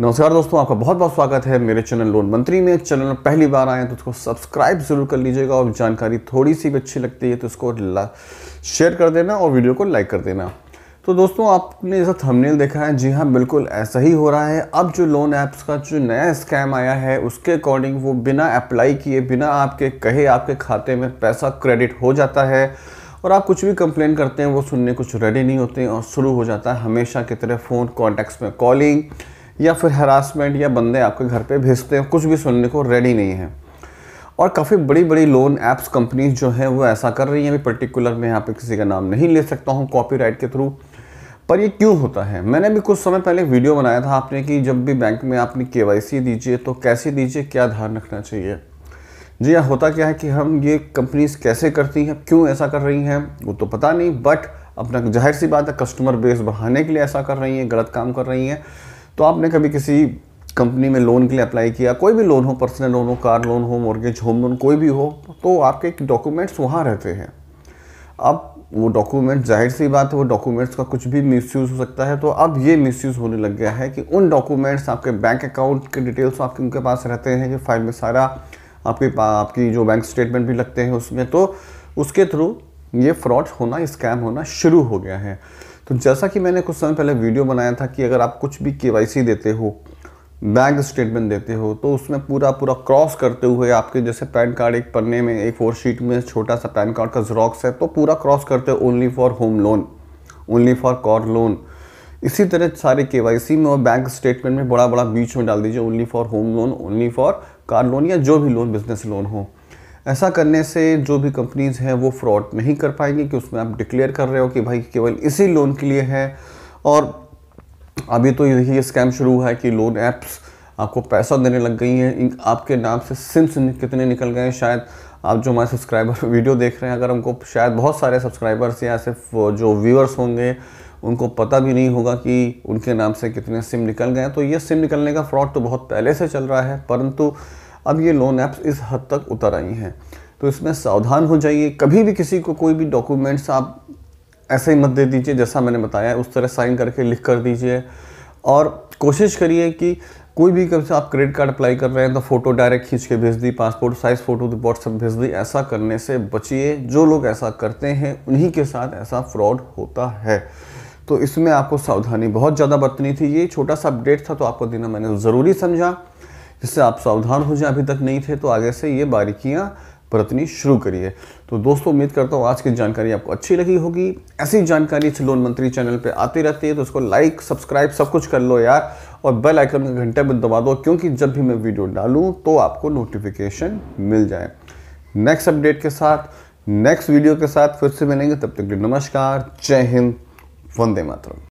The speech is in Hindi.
नमस्कार दोस्तों आपका बहुत बहुत स्वागत है मेरे चैनल लोन मंत्री में चैनल में पहली बार आए हैं तो उसको सब्सक्राइब जरूर कर लीजिएगा और जानकारी थोड़ी सी भी अच्छी लगती है तो उसको शेयर कर देना और वीडियो को लाइक कर देना तो दोस्तों आपने जैसा थंबनेल देखा है जी हाँ बिल्कुल ऐसा ही हो रहा है अब जो लोन ऐप्स का जो नया स्कैम आया है उसके अकॉर्डिंग वो बिना अप्लाई किए बिना आपके कहे आपके खाते में पैसा क्रेडिट हो जाता है और आप कुछ भी कंप्लेन करते हैं वो सुनने कुछ रेडी नहीं होते और शुरू हो जाता है हमेशा की तरह फ़ोन कॉन्टैक्ट्स में कॉलिंग या फिर हरासमेंट या बंदे आपके घर पे भेजते हैं कुछ भी सुनने को रेडी नहीं है और काफ़ी बड़ी बड़ी लोन ऐप्स कंपनीज जो हैं वो ऐसा कर रही हैं अभी पर्टिकुलर में यहाँ पे किसी का नाम नहीं ले सकता हूँ कॉपी के थ्रू पर ये क्यों होता है मैंने भी कुछ समय पहले वीडियो बनाया था आपने कि जब भी बैंक में आपने के दीजिए तो कैसे दीजिए क्या ध्यान रखना चाहिए जी हाँ होता क्या है कि हम ये कंपनीज कैसे करती हैं क्यों ऐसा कर रही हैं वो तो पता नहीं बट अपना जाहिर सी बात है कस्टमर बेस बढ़ाने के लिए ऐसा कर रही हैं गलत काम कर रही हैं तो आपने कभी किसी कंपनी में लोन के लिए अप्लाई किया कोई भी लोन हो पर्सनल लोन हो कार लोन हो मॉर्गेज होम लोन कोई भी हो तो आपके डॉक्यूमेंट्स वहाँ रहते हैं अब वो डॉक्यूमेंट जाहिर सी बात है वो डॉक्यूमेंट्स का कुछ भी मिसयूज़ हो सकता है तो अब ये मिसयूज़ होने लग गया है कि उन डॉक्यूमेंट्स आपके बैंक अकाउंट के डिटेल्स आपके उनके पास रहते हैं कि फाइल में सारा आपके आपकी जो बैंक स्टेटमेंट भी लगते हैं उसमें तो उसके थ्रू ये फ्रॉड होना स्कैम होना शुरू हो गया है तो जैसा कि मैंने कुछ समय पहले वीडियो बनाया था कि अगर आप कुछ भी के देते हो बैंक स्टेटमेंट देते हो तो उसमें पूरा पूरा क्रॉस करते हुए आपके जैसे पैन कार्ड एक पन्ने में एक फोर शीट में छोटा सा पैन कार्ड का जरॉक्स है तो पूरा क्रॉस करते हो only for home loan only for car loan इसी तरह सारे के में और बैंक स्टेटमेंट में बड़ा बड़ा बीच में डाल दीजिए only for home loan only for car loan या जो भी लोन बिजनेस लोन हो ऐसा करने से जो भी कंपनीज़ हैं वो फ्रॉड नहीं कर पाएंगी कि उसमें आप डिक्लेयर कर रहे हो कि भाई केवल इसी लोन के लिए है और अभी तो यही स्कैम शुरू हुआ है कि लोन ऐप्स आपको पैसा देने लग गई हैं आपके नाम से सिम्स कितने निकल गए शायद आप जो हमारे सब्सक्राइबर वीडियो देख रहे हैं अगर हमको शायद बहुत सारे सब्सक्राइबर्स या सिर्फ जो व्यूअर्स होंगे उनको पता भी नहीं होगा कि उनके नाम से कितने सिम निकल गए तो ये सिम निकलने का फ्रॉड तो बहुत पहले से चल रहा है परंतु अब ये लोन ऐप्स इस हद तक उतर आई हैं तो इसमें सावधान हो जाइए कभी भी किसी को कोई भी डॉक्यूमेंट्स आप ऐसे ही मत दे दीजिए जैसा मैंने बताया उस तरह साइन करके लिख कर दीजिए और कोशिश करिए कि कोई भी कभी आप क्रेडिट कार्ड अप्लाई कर रहे हैं तो फ़ोटो डायरेक्ट खींच के भेज दी पासपोर्ट साइज़ फ़ोटो व्हाट्सअप भेज दी ऐसा करने से बचिए जो लोग ऐसा करते हैं उन्हीं के साथ ऐसा फ्रॉड होता है तो इसमें आपको सावधानी बहुत ज़्यादा बरतनी थी ये छोटा सा अपडेट था तो आपको देना मैंने ज़रूरी समझा जिससे आप सावधान हो जाए अभी तक नहीं थे तो आगे से ये बारीकियाँ बरतनी शुरू करिए तो दोस्तों उम्मीद करता हूँ आज की जानकारी आपको अच्छी लगी होगी ऐसी जानकारी लोन मंत्री चैनल पे आती रहती है तो उसको लाइक सब्सक्राइब सब कुछ कर लो यार और बेल आइकन का घंटे में दबा दो क्योंकि जब भी मैं वीडियो डालूँ तो आपको नोटिफिकेशन मिल जाए नेक्स्ट अपडेट के साथ नेक्स्ट वीडियो के साथ फिर से मिलेंगे तब तक नमस्कार जय हिंद वंदे मातरम